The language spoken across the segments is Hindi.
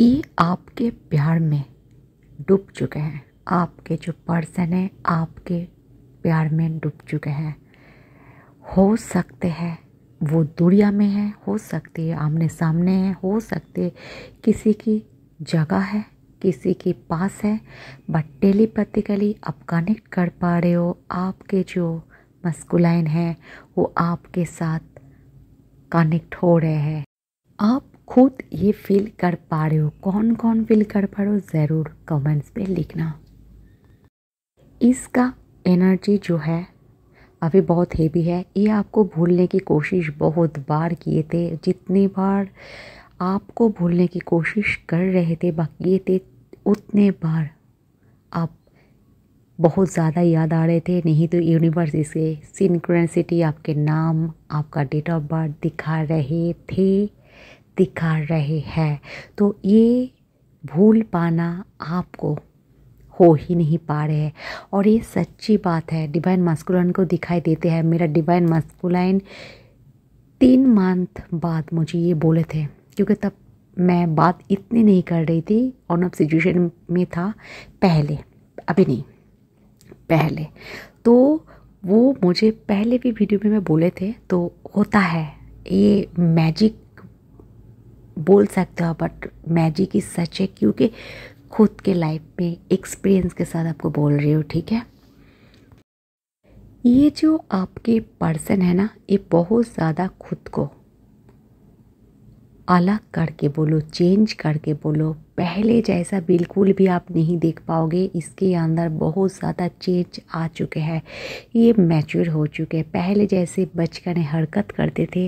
ये आपके प्यार में डूब चुके हैं आपके जो पर्सन है आपके प्यार में डूब चुके हैं हो सकते हैं वो दुनिया में है हो सकते है आमने सामने है हो सकते किसी की जगह है किसी के पास है बट टेलीपैथिकली आप कनेक्ट कर पा रहे हो आपके जो मस्कुलाइन है वो आपके साथ कनेक्ट हो रहे हैं आप खुद ये फील कर पा रहे हो कौन कौन फील कर पा रहे हो ज़रूर कमेंट्स पे लिखना इसका एनर्जी जो है अभी बहुत हेवी है ये आपको भूलने की कोशिश बहुत बार किए थे जितने बार आपको भूलने की कोशिश कर रहे थे बाकी थे उतने बार आप बहुत ज़्यादा याद आ रहे थे नहीं तो यूनिवर्स इसे सिंक्रेंसिटी आपके नाम आपका डेट ऑफ बर्थ दिखा रहे थे दिखा रहे हैं तो ये भूल पाना आपको हो ही नहीं पा रहे है और ये सच्ची बात है डिवाइन मस्कुलाइन को दिखाई देते हैं मेरा डिवाइन मास्कुलाइन तीन मंथ बाद मुझे ये बोले थे क्योंकि तब मैं बात इतनी नहीं कर रही थी ऑन ऑफ सिचुएशन में था पहले अभी नहीं पहले तो वो मुझे पहले भी वीडियो में मैं बोले थे तो होता है ये मैजिक बोल सकते हो बट मैजिक ही सच है क्योंकि खुद के लाइफ में एक्सपीरियंस के साथ आपको बोल रही हो ठीक है ये जो आपके पर्सन है ना ये बहुत ज़्यादा खुद को अलग करके बोलो चेंज करके बोलो पहले जैसा बिल्कुल भी आप नहीं देख पाओगे इसके अंदर बहुत ज़्यादा चेंज आ चुके हैं ये मैच्योर हो चुके हैं पहले जैसे बचकर हरकत करते थे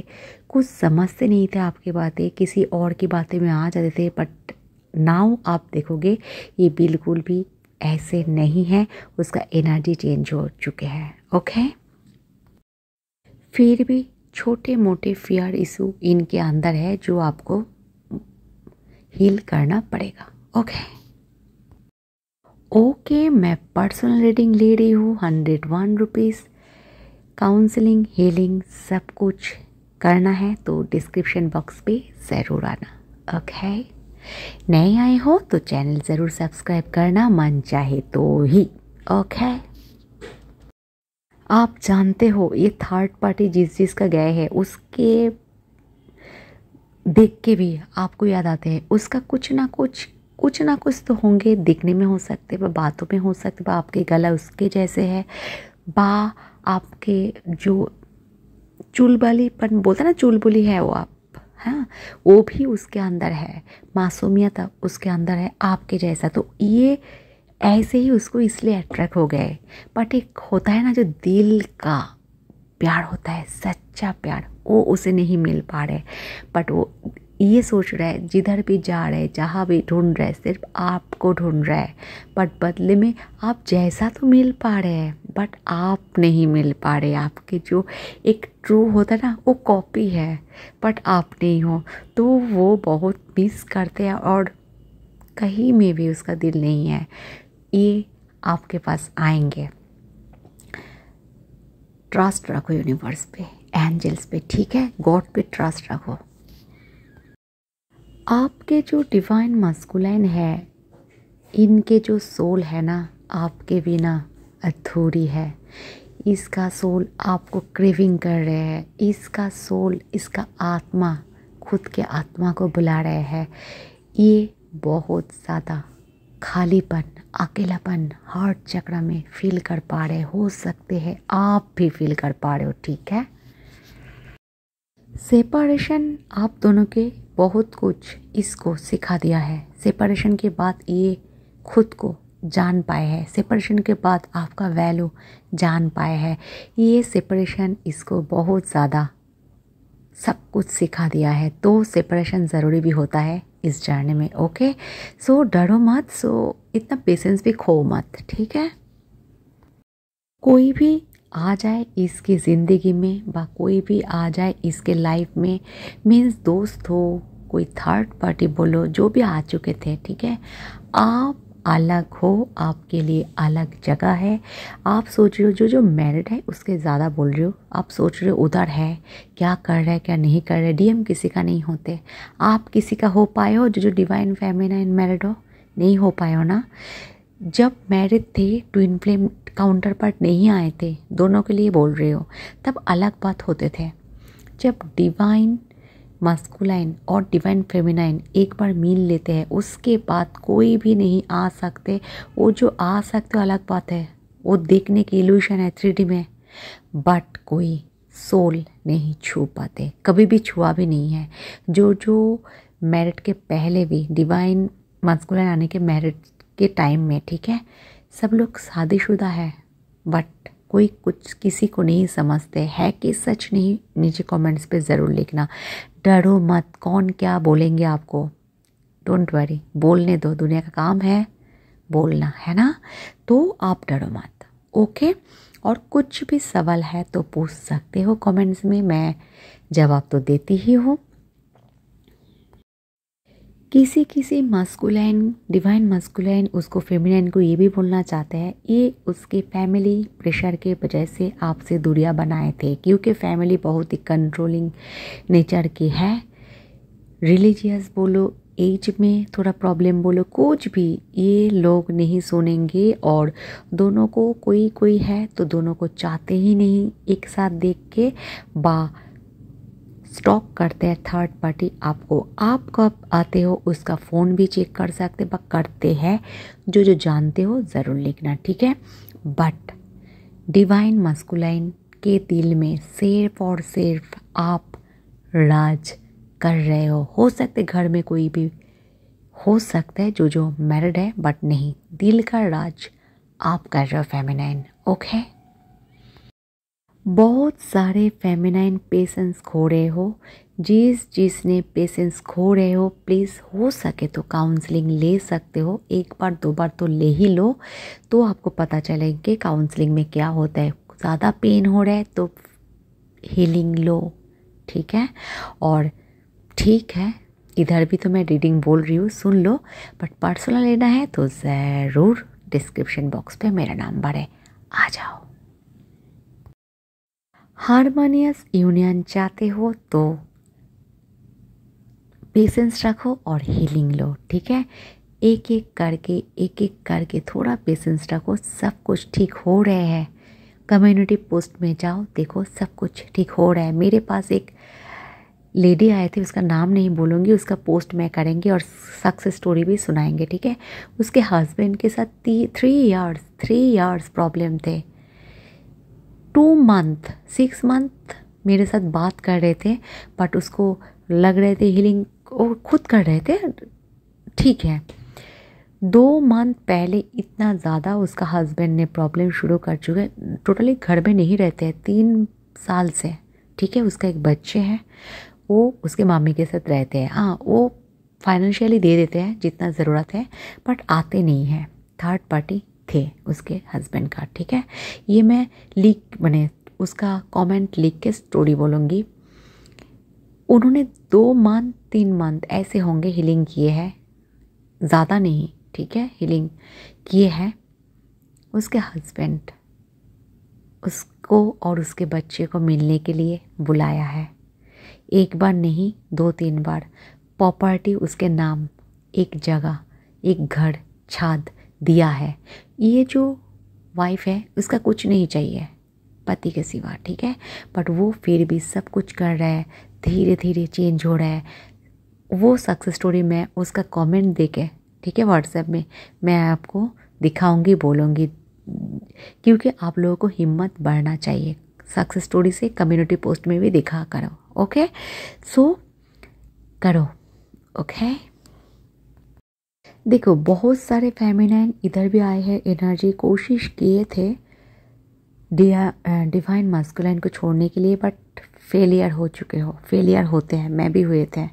कुछ समझते नहीं थे आपकी बातें किसी और की बातें में आ जाते थे बट नाव आप देखोगे ये बिल्कुल भी ऐसे नहीं है उसका एनर्जी चेंज हो चुके हैं ओके फिर भी छोटे मोटे फियर इशू इनके अंदर है जो आपको हील करना पड़ेगा ओके ओके मैं पर्सनल रीडिंग ले रही हूँ hundred one rupees counselling healing सब कुछ करना है तो डिस्क्रिप्शन बॉक्स पे ज़रूर आना ओके नए आए हो तो चैनल ज़रूर सब्सक्राइब करना मन चाहे तो ही ओके आप जानते हो ये थर्ड पार्टी जिस जिस का गए है उसके देख के भी आपको याद आते हैं उसका कुछ ना कुछ कुछ ना कुछ तो होंगे दिखने में हो सकते पर बातों में हो सकते पर आपके गला उसके जैसे है बा आपके जो चुलबलीपन बोलते ना चुलबुली है वो आप हाँ वो भी उसके अंदर है मासूमियत उसके अंदर है आपके जैसा तो ये ऐसे ही उसको इसलिए अट्रैक्ट हो गए बट एक होता है ना जो दिल का प्यार होता है सच सच्चा प्यार वो उसे नहीं मिल पा रहा है बट वो ये सोच रहा है जिधर भी जा रहे हैं जहाँ भी ढूंढ रहे है सिर्फ आपको ढूंढ रहा है बट बदले में आप जैसा तो मिल पा रहे हैं बट आप नहीं मिल पा रहे आपके जो एक ट्रू होता है ना वो कॉपी है बट आप नहीं हो तो वो बहुत मिस करते हैं और कहीं में भी उसका दिल नहीं है ये आपके पास आएंगे ट्रस्ट रखो यूनिवर्स पे एंजल्स पे ठीक है गॉड पे ट्रस्ट रखो आपके जो डिवाइन मस्कुलाइन है इनके जो सोल है ना आपके बिना अधूरी है इसका सोल आपको क्रेविंग कर रहे हैं इसका सोल इसका आत्मा खुद के आत्मा को बुला रहे हैं ये बहुत ज़्यादा खालीपन अकेलापन हार्ट चक्र में फील कर पा रहे हो सकते हैं आप भी फील कर पा रहे हो ठीक है सेपरेशन आप दोनों के बहुत कुछ इसको सिखा दिया है सेपरेशन के बाद ये खुद को जान पाए है सेपरेशन के बाद आपका वैल्यू जान पाए है ये सेपरेशन इसको बहुत ज़्यादा सब कुछ सिखा दिया है तो सेपरेशन ज़रूरी भी होता है इस जर्नी में ओके सो डरो मत सो इतना पेशेंस भी खो मत ठीक है कोई भी आ जाए इसकी ज़िंदगी में व कोई भी आ जाए इसके लाइफ में मीन्स दोस्त हो कोई थर्ड पार्टी बोलो जो भी आ चुके थे ठीक है आप अलग हो आपके लिए अलग जगह है आप सोच रहे हो जो जो मैरिड है उसके ज़्यादा बोल रहे हो आप सोच रहे हो उधर है क्या कर रहा है क्या नहीं कर रहे डीएम किसी का नहीं होते आप किसी का हो पाए हो जो जो डिवाइन फैमिली इन मैरिड हो नहीं हो पाए हो ना जब मैरिड थे ट्विन फ्लेम काउंटर पार्ट नहीं आए थे दोनों के लिए बोल रहे हो तब अलग बात होते थे जब डिवाइन मस्कुलाइन और डिवाइन फेमिनाइन एक बार मिल लेते हैं उसके बाद कोई भी नहीं आ सकते वो जो आ सकते अलग बात है वो देखने की इल्यूशन है थ्री में बट कोई सोल नहीं छू पाते कभी भी छुआ भी नहीं है जो जो मेरिट के पहले भी डिवाइन मस्कुलाइन आने के मेरिट के टाइम में ठीक है सब लोग शादीशुदा है बट कोई कुछ किसी को नहीं समझते है कि सच नहीं नीचे कमेंट्स पे ज़रूर लिखना डरो मत कौन क्या बोलेंगे आपको डोंट वरी बोलने दो दुनिया का काम है बोलना है ना तो आप डरो मत ओके और कुछ भी सवाल है तो पूछ सकते हो कमेंट्स में मैं जवाब तो देती ही हूँ किसी किसी मस्कुलाइन डिवाइन मस्कुलाइन उसको फेमिनाइन को ये भी बोलना चाहते हैं ये उसके फैमिली प्रेशर के वजह से आपसे दूरियाँ बनाए थे क्योंकि फैमिली बहुत ही कंट्रोलिंग नेचर की है रिलीजियस बोलो एज में थोड़ा प्रॉब्लम बोलो कुछ भी ये लोग नहीं सुनेंगे और दोनों को कोई कोई है तो दोनों को चाहते ही नहीं एक साथ देख के बा स्टॉक करते हैं थर्ड पार्टी आपको आप कब आते हो उसका फ़ोन भी चेक कर सकते बट करते हैं जो जो जानते हो ज़रूर लिखना ठीक है बट डिवाइन मस्कुलाइन के दिल में सिर्फ और सिर्फ आप राज कर रहे हो हो सकते घर में कोई भी हो सकता है जो जो मैरिड है बट नहीं दिल का राज आप कर रहे हो फेमिनाइन ओके बहुत सारे फेमिनाइन पेशेंस खो रहे हो जिस जिसने पेशेंस खो रहे हो प्लीज़ हो सके तो काउंसलिंग ले सकते हो एक बार दो बार तो ले ही लो तो आपको पता चले कि काउंसलिंग में क्या होता है ज़्यादा पेन हो रहा है तो हीलिंग लो ठीक है और ठीक है इधर भी तो मैं रीडिंग बोल रही हूँ सुन लो बट पर्सनल लेना है तो ज़रूर डिस्क्रिप्शन बॉक्स पे मेरा नंबर है आ जाओ हारमोनियस यूनियन चाहते हो तो पेशेंस रखो और हीलिंग लो ठीक है एक एक करके एक एक करके थोड़ा पेशेंस रखो सब कुछ ठीक हो रहे हैं कम्युनिटी पोस्ट में जाओ देखो सब कुछ ठीक हो रहा है मेरे पास एक लेडी आए थे उसका नाम नहीं बोलूँगी उसका पोस्ट मैं करेंगे और सक्सेस स्टोरी भी सुनाएंगे ठीक है उसके हस्बैंड के साथ three years three years problem थे टू मंथ सिक्स मंथ मेरे साथ बात कर रहे थे बट उसको लग रहे थे हीलिंग और खुद कर रहे थे ठीक है दो मंथ पहले इतना ज़्यादा उसका हस्बैंड ने प्रॉब्लम शुरू कर चुके टोटली घर में नहीं रहते हैं तीन साल से ठीक है उसका एक बच्चे है वो उसके मामी के साथ रहते हैं हाँ वो फाइनेंशियली दे देते हैं जितना ज़रूरत है बट आते नहीं हैं थर्ड पार्टी थे उसके हस्बैंड का ठीक है ये मैं लीक बने उसका कमेंट लिख के स्टोरी बोलूँगी उन्होंने दो मंथ तीन मंथ ऐसे होंगे हीलिंग किए है ज़्यादा नहीं ठीक है हीलिंग किए है उसके हस्बैंड उसको और उसके बच्चे को मिलने के लिए बुलाया है एक बार नहीं दो तीन बार प्रॉपर्टी उसके नाम एक जगह एक घर छाद दिया है ये जो वाइफ है उसका कुछ नहीं चाहिए पति के सिवा ठीक है बट वो फिर भी सब कुछ कर रहा है धीरे धीरे चेंज हो रहा है वो सक्सेस स्टोरी मैं उसका कमेंट दे के ठीक है व्हाट्सएप में मैं आपको दिखाऊंगी बोलूँगी क्योंकि आप लोगों को हिम्मत बढ़ना चाहिए सक्सेस स्टोरी से कम्युनिटी पोस्ट में भी दिखा करो ओके सो करो ओके देखो बहुत सारे फेमिनाइन इधर भी आए हैं एनर्जी कोशिश किए थे डिवाइन मस्कुलाइन uh, को छोड़ने के लिए बट फेलियर हो चुके हो फेलियर होते हैं मैं भी हुए थे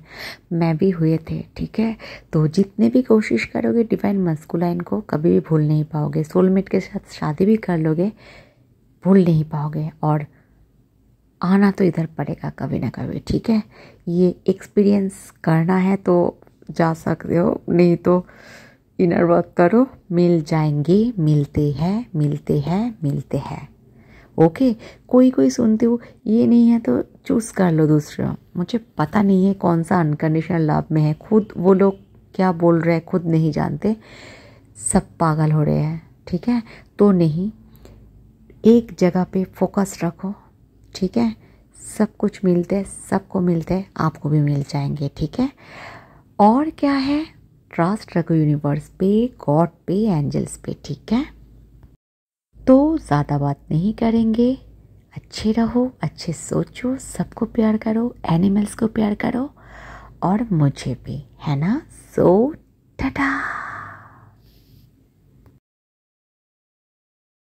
मैं भी हुए थे ठीक है तो जितने भी कोशिश करोगे डिवाइन मस्कुलाइन को कभी भी भूल नहीं पाओगे सोलमेट के साथ शादी भी कर लोगे भूल नहीं पाओगे और आना तो इधर पड़ेगा कभी ना कभी ठीक है ये एक्सपीरियंस करना है तो जा सकते हो नहीं तो इनर वर्क करो मिल जाएंगे मिलते हैं मिलते हैं मिलते हैं ओके कोई कोई सुनते हो ये नहीं है तो चूज़ कर लो दूसरा मुझे पता नहीं है कौन सा अनकंडीशनल लव में है खुद वो लोग क्या बोल रहे हैं खुद नहीं जानते सब पागल हो रहे हैं ठीक है तो नहीं एक जगह पे फोकस रखो ठीक है सब कुछ मिलते हैं सबको मिलते हैं आपको भी मिल जाएंगे ठीक है और क्या है ट्रस्ट रखो यूनिवर्स पे गॉड पे एंजल्स पे ठीक है तो ज़्यादा बात नहीं करेंगे अच्छे रहो अच्छे सोचो सबको प्यार करो एनिमल्स को प्यार करो और मुझे भी है ना सो so, टाटा